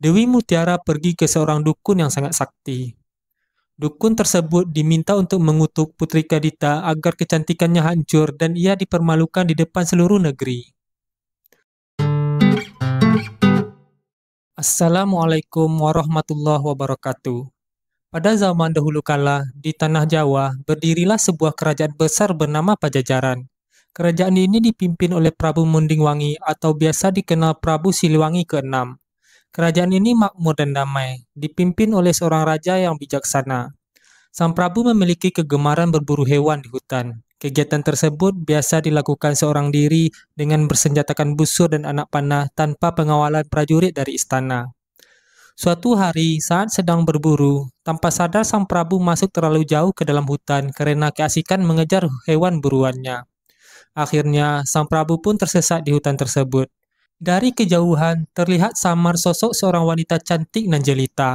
Dewi Mutiara pergi ke seorang dukun yang sangat sakti. Dukun tersebut diminta untuk mengutuk Putri Kadita agar kecantikannya hancur dan ia dipermalukan di depan seluruh negeri. Assalamualaikum warahmatullahi wabarakatuh. Pada zaman dahulu kala, di tanah Jawa, berdirilah sebuah kerajaan besar bernama Pajajaran. Kerajaan ini dipimpin oleh Prabu Mundingwangi atau biasa dikenal Prabu Siliwangi ke-6. Kerajaan ini makmur dan damai, dipimpin oleh seorang raja yang bijaksana. Sang Prabu memiliki kegemaran berburu hewan di hutan. Kegiatan tersebut biasa dilakukan seorang diri dengan bersenjatakan busur dan anak panah tanpa pengawalan prajurit dari istana. Suatu hari, saat sedang berburu, tanpa sadar sang Prabu masuk terlalu jauh ke dalam hutan karena keasikan mengejar hewan buruannya. Akhirnya, sang Prabu pun tersesat di hutan tersebut. Dari kejauhan, terlihat samar sosok seorang wanita cantik dan jelita.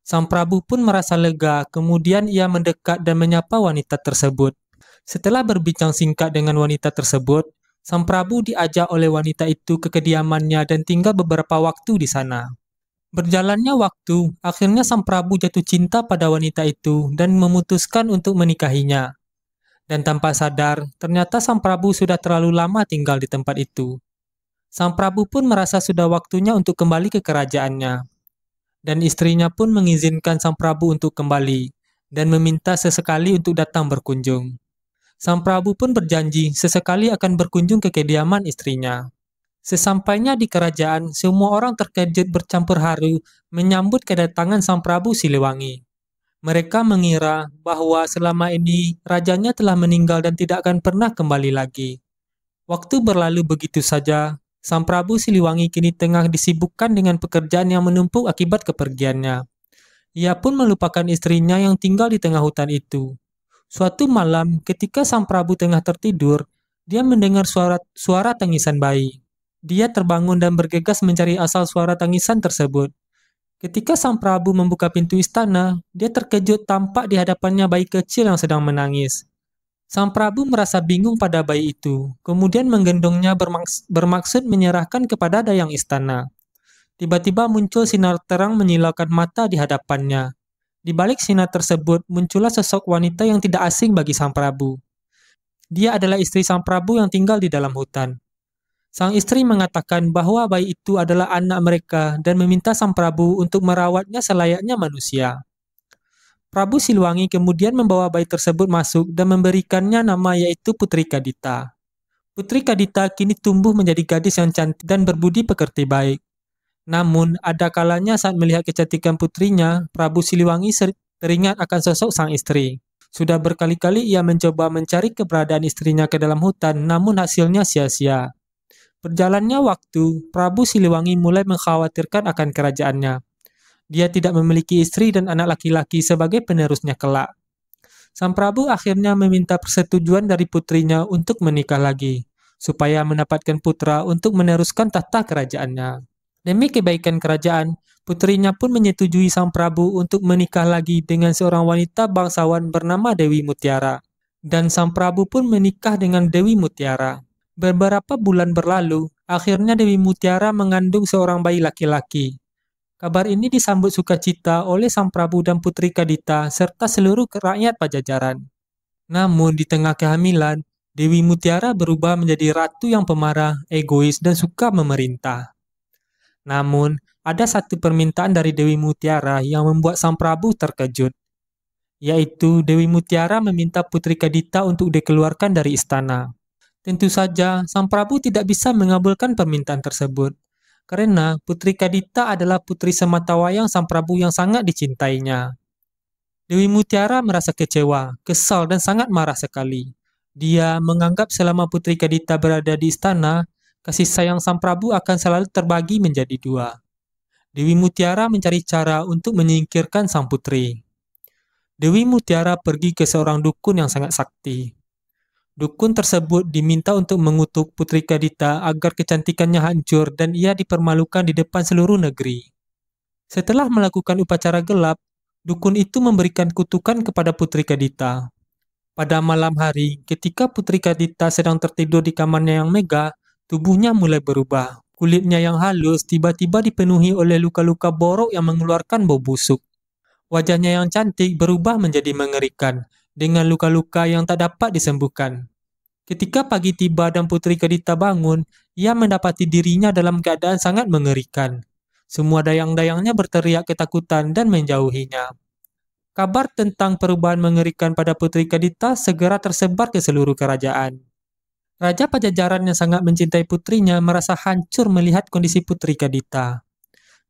Sang Prabu pun merasa lega, kemudian ia mendekat dan menyapa wanita tersebut. Setelah berbincang singkat dengan wanita tersebut, Sang Prabu diajak oleh wanita itu ke kediamannya dan tinggal beberapa waktu di sana. Berjalannya waktu, akhirnya Sang Prabu jatuh cinta pada wanita itu dan memutuskan untuk menikahinya. Dan tanpa sadar, ternyata Sang Prabu sudah terlalu lama tinggal di tempat itu. Sang Prabu pun merasa sudah waktunya untuk kembali ke kerajaannya. Dan istrinya pun mengizinkan Sang Prabu untuk kembali dan meminta sesekali untuk datang berkunjung. Sang Prabu pun berjanji sesekali akan berkunjung ke kediaman istrinya. Sesampainya di kerajaan, semua orang terkejut bercampur haru menyambut kedatangan Sang Prabu Siliwangi. Mereka mengira bahwa selama ini rajanya telah meninggal dan tidak akan pernah kembali lagi. Waktu berlalu begitu saja, Sang Prabu Siliwangi kini tengah disibukkan dengan pekerjaan yang menumpuk akibat kepergiannya. Ia pun melupakan istrinya yang tinggal di tengah hutan itu. Suatu malam, ketika Sang Prabu tengah tertidur, dia mendengar suara, suara tangisan bayi. Dia terbangun dan bergegas mencari asal suara tangisan tersebut. Ketika Sang Prabu membuka pintu istana, dia terkejut tampak di hadapannya bayi kecil yang sedang menangis. Sang Prabu merasa bingung pada bayi itu, kemudian menggendongnya bermaks bermaksud menyerahkan kepada dayang istana. Tiba-tiba muncul sinar terang menyilaukan mata di hadapannya. Di balik sinar tersebut muncullah sosok wanita yang tidak asing bagi Sang Prabu. Dia adalah istri Sang Prabu yang tinggal di dalam hutan. Sang istri mengatakan bahwa bayi itu adalah anak mereka dan meminta Sang Prabu untuk merawatnya selayaknya manusia. Prabu Silwangi kemudian membawa bayi tersebut masuk dan memberikannya nama yaitu Putri Kadita. Putri Kadita kini tumbuh menjadi gadis yang cantik dan berbudi pekerti baik. Namun, ada kalanya saat melihat kecantikan putrinya, Prabu Siliwangi teringat akan sosok sang istri. Sudah berkali-kali ia mencoba mencari keberadaan istrinya ke dalam hutan, namun hasilnya sia-sia. Berjalannya waktu, Prabu Siliwangi mulai mengkhawatirkan akan kerajaannya. Dia tidak memiliki istri dan anak laki-laki sebagai penerusnya kelak. Sang Prabu akhirnya meminta persetujuan dari putrinya untuk menikah lagi, supaya mendapatkan putra untuk meneruskan tahta kerajaannya. Demi kebaikan kerajaan, putrinya pun menyetujui Sang Prabu untuk menikah lagi dengan seorang wanita bangsawan bernama Dewi Mutiara. Dan Sang Prabu pun menikah dengan Dewi Mutiara. Beberapa bulan berlalu, akhirnya Dewi Mutiara mengandung seorang bayi laki-laki. Kabar ini disambut sukacita oleh Sang Prabu dan Putri Kadita serta seluruh rakyat Pajajaran. Namun di tengah kehamilan, Dewi Mutiara berubah menjadi ratu yang pemarah, egois, dan suka memerintah. Namun, ada satu permintaan dari Dewi Mutiara yang membuat Sang Prabu terkejut. Yaitu Dewi Mutiara meminta Putri Kadita untuk dikeluarkan dari istana. Tentu saja, Sang Prabu tidak bisa mengabulkan permintaan tersebut karena Putri Kadita adalah putri sematawayang Sang Prabu yang sangat dicintainya. Dewi Mutiara merasa kecewa, kesal dan sangat marah sekali. Dia menganggap selama Putri Kadita berada di istana, kasih sayang Sang Prabu akan selalu terbagi menjadi dua. Dewi Mutiara mencari cara untuk menyingkirkan Sang Putri. Dewi Mutiara pergi ke seorang dukun yang sangat sakti. Dukun tersebut diminta untuk mengutuk Putri Kadita agar kecantikannya hancur dan ia dipermalukan di depan seluruh negeri. Setelah melakukan upacara gelap, dukun itu memberikan kutukan kepada Putri Kadita. Pada malam hari, ketika Putri Kadita sedang tertidur di kamarnya yang megah, tubuhnya mulai berubah. Kulitnya yang halus tiba-tiba dipenuhi oleh luka-luka borok yang mengeluarkan bau busuk. Wajahnya yang cantik berubah menjadi mengerikan, dengan luka-luka yang tak dapat disembuhkan. Ketika pagi tiba dan Putri Kedita bangun, ia mendapati dirinya dalam keadaan sangat mengerikan. Semua dayang-dayangnya berteriak ketakutan dan menjauhinya. Kabar tentang perubahan mengerikan pada Putri Kedita segera tersebar ke seluruh kerajaan. Raja Pajajaran yang sangat mencintai putrinya merasa hancur melihat kondisi Putri Kedita.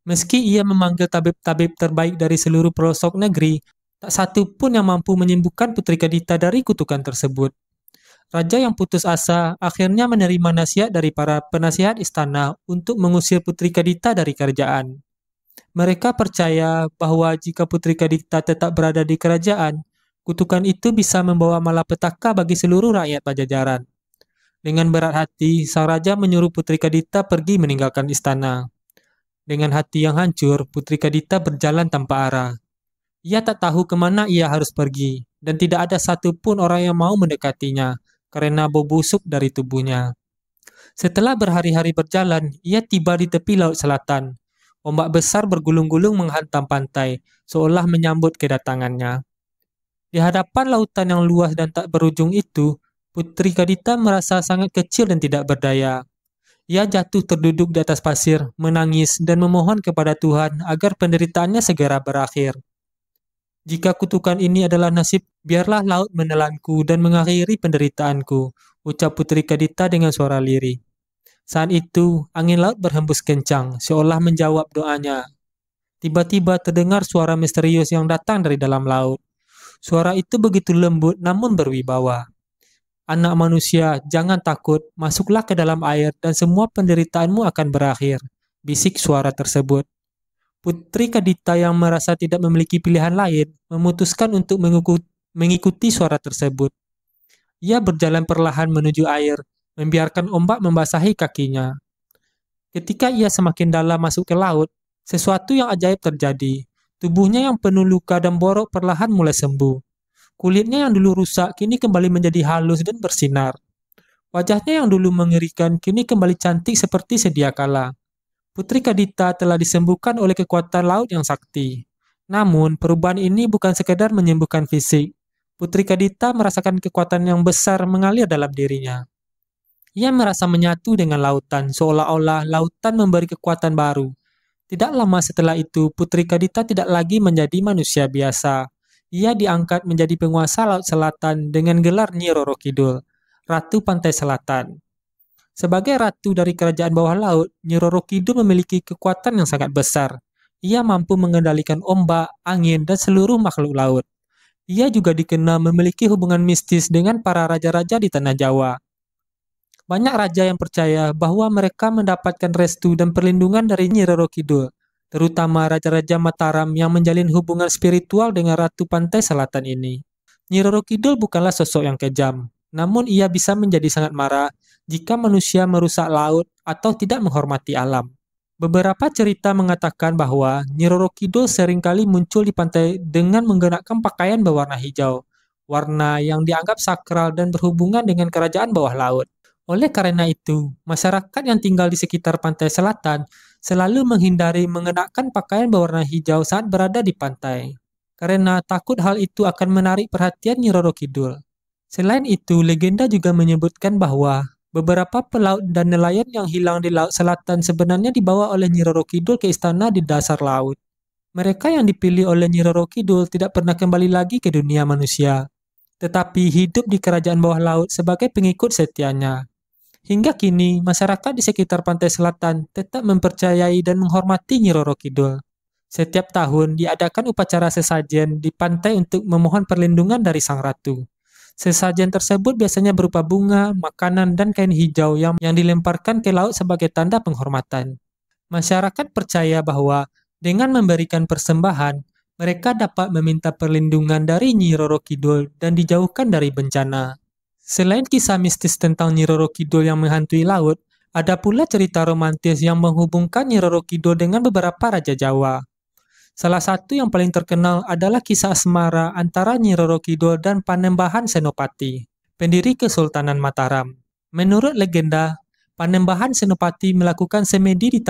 Meski ia memanggil tabib-tabib terbaik dari seluruh pelosok negeri, Tak satu pun yang mampu menyembuhkan Putri Kadita dari kutukan tersebut. Raja yang putus asa akhirnya menerima nasihat dari para penasihat istana untuk mengusir Putri Kadita dari kerajaan. Mereka percaya bahwa jika Putri Kadita tetap berada di kerajaan, kutukan itu bisa membawa malapetaka bagi seluruh rakyat Pajajaran. Dengan berat hati, sang raja menyuruh Putri Kadita pergi meninggalkan istana. Dengan hati yang hancur, Putri Kadita berjalan tanpa arah. Ia tak tahu kemana ia harus pergi, dan tidak ada satu pun orang yang mau mendekatinya karena bau busuk dari tubuhnya. Setelah berhari-hari berjalan, ia tiba di tepi laut selatan. Ombak besar bergulung-gulung menghantam pantai, seolah menyambut kedatangannya. Di hadapan lautan yang luas dan tak berujung itu, Putri Kadita merasa sangat kecil dan tidak berdaya. Ia jatuh terduduk di atas pasir, menangis, dan memohon kepada Tuhan agar penderitaannya segera berakhir. Jika kutukan ini adalah nasib, biarlah laut menelanku dan mengakhiri penderitaanku, ucap Putri Kadita dengan suara lirih. Saat itu, angin laut berhembus kencang, seolah menjawab doanya. Tiba-tiba terdengar suara misterius yang datang dari dalam laut. Suara itu begitu lembut namun berwibawa. Anak manusia, jangan takut, masuklah ke dalam air dan semua penderitaanmu akan berakhir, bisik suara tersebut. Putri Kadita yang merasa tidak memiliki pilihan lain memutuskan untuk mengikuti suara tersebut. Ia berjalan perlahan menuju air, membiarkan ombak membasahi kakinya. Ketika ia semakin dalam masuk ke laut, sesuatu yang ajaib terjadi. Tubuhnya yang penuh luka dan borok perlahan mulai sembuh. Kulitnya yang dulu rusak kini kembali menjadi halus dan bersinar. Wajahnya yang dulu mengerikan kini kembali cantik seperti sedia kala. Putri Kadita telah disembuhkan oleh kekuatan laut yang sakti. Namun, perubahan ini bukan sekedar menyembuhkan fisik. Putri Kadita merasakan kekuatan yang besar mengalir dalam dirinya. Ia merasa menyatu dengan lautan, seolah-olah lautan memberi kekuatan baru. Tidak lama setelah itu, Putri Kadita tidak lagi menjadi manusia biasa. Ia diangkat menjadi penguasa Laut Selatan dengan gelar Nyi Roro Kidul, Ratu Pantai Selatan. Sebagai ratu dari kerajaan bawah laut, Nyiroro Kidul memiliki kekuatan yang sangat besar. Ia mampu mengendalikan ombak, angin, dan seluruh makhluk laut. Ia juga dikenal memiliki hubungan mistis dengan para raja-raja di tanah Jawa. Banyak raja yang percaya bahwa mereka mendapatkan restu dan perlindungan dari Nyiroro Kidul, terutama raja-raja Mataram yang menjalin hubungan spiritual dengan Ratu Pantai Selatan ini. Nyiroro Kidul bukanlah sosok yang kejam, namun ia bisa menjadi sangat marah jika manusia merusak laut atau tidak menghormati alam. Beberapa cerita mengatakan bahwa Nyiroro Kidul seringkali muncul di pantai dengan menggunakan pakaian berwarna hijau, warna yang dianggap sakral dan berhubungan dengan kerajaan bawah laut. Oleh karena itu, masyarakat yang tinggal di sekitar pantai selatan selalu menghindari mengenakan pakaian berwarna hijau saat berada di pantai, karena takut hal itu akan menarik perhatian Nyiroro Kidul. Selain itu, legenda juga menyebutkan bahwa Beberapa pelaut dan nelayan yang hilang di Laut Selatan sebenarnya dibawa oleh Nyiroro Kidul ke istana di dasar laut. Mereka yang dipilih oleh Nyiroro Kidul tidak pernah kembali lagi ke dunia manusia, tetapi hidup di kerajaan bawah laut sebagai pengikut setianya. Hingga kini, masyarakat di sekitar pantai selatan tetap mempercayai dan menghormati Nyiroro Kidul. Setiap tahun diadakan upacara sesajen di pantai untuk memohon perlindungan dari sang ratu. Sesajen tersebut biasanya berupa bunga, makanan, dan kain hijau yang, yang dilemparkan ke laut sebagai tanda penghormatan. Masyarakat percaya bahwa dengan memberikan persembahan, mereka dapat meminta perlindungan dari Nyi Roro Kidul dan dijauhkan dari bencana. Selain kisah mistis tentang Nyi Roro Kidul yang menghantui laut, ada pula cerita romantis yang menghubungkan Nyi Roro Kidul dengan beberapa raja Jawa. Salah satu yang paling terkenal adalah kisah asmara antara Nyi Roro Kidul dan Panembahan Senopati, pendiri Kesultanan Mataram. Menurut legenda, Panembahan Senopati melakukan semedi di,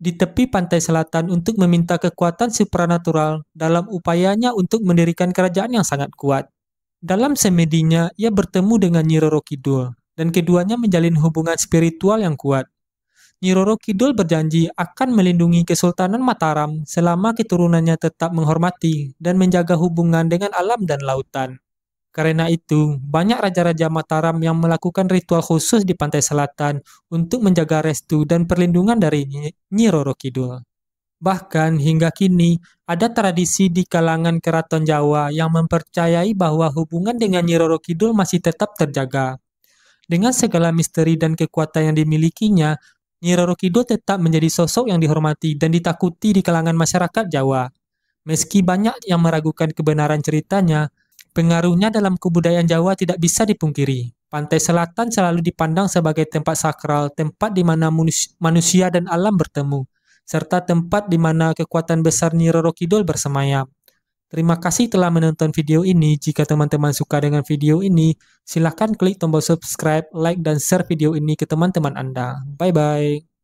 di tepi pantai selatan untuk meminta kekuatan supranatural dalam upayanya untuk mendirikan kerajaan yang sangat kuat. Dalam semedinya, ia bertemu dengan Nyi Roro Kidul, dan keduanya menjalin hubungan spiritual yang kuat. Nyiroro Kidul berjanji akan melindungi Kesultanan Mataram selama keturunannya tetap menghormati dan menjaga hubungan dengan alam dan lautan. Karena itu, banyak raja-raja Mataram yang melakukan ritual khusus di pantai selatan untuk menjaga restu dan perlindungan dari Nyiroro Kidul. Bahkan hingga kini, ada tradisi di kalangan keraton Jawa yang mempercayai bahwa hubungan dengan Nyiroro Kidul masih tetap terjaga. Dengan segala misteri dan kekuatan yang dimilikinya, Nyi Roro Kidul tetap menjadi sosok yang dihormati dan ditakuti di kalangan masyarakat Jawa. Meski banyak yang meragukan kebenaran ceritanya, pengaruhnya dalam kebudayaan Jawa tidak bisa dipungkiri. Pantai Selatan selalu dipandang sebagai tempat sakral, tempat di mana manusia dan alam bertemu, serta tempat di mana kekuatan besar Nyi Roro Kidul bersemayam. Terima kasih telah menonton video ini. Jika teman-teman suka dengan video ini, silahkan klik tombol subscribe, like, dan share video ini ke teman-teman Anda. Bye-bye.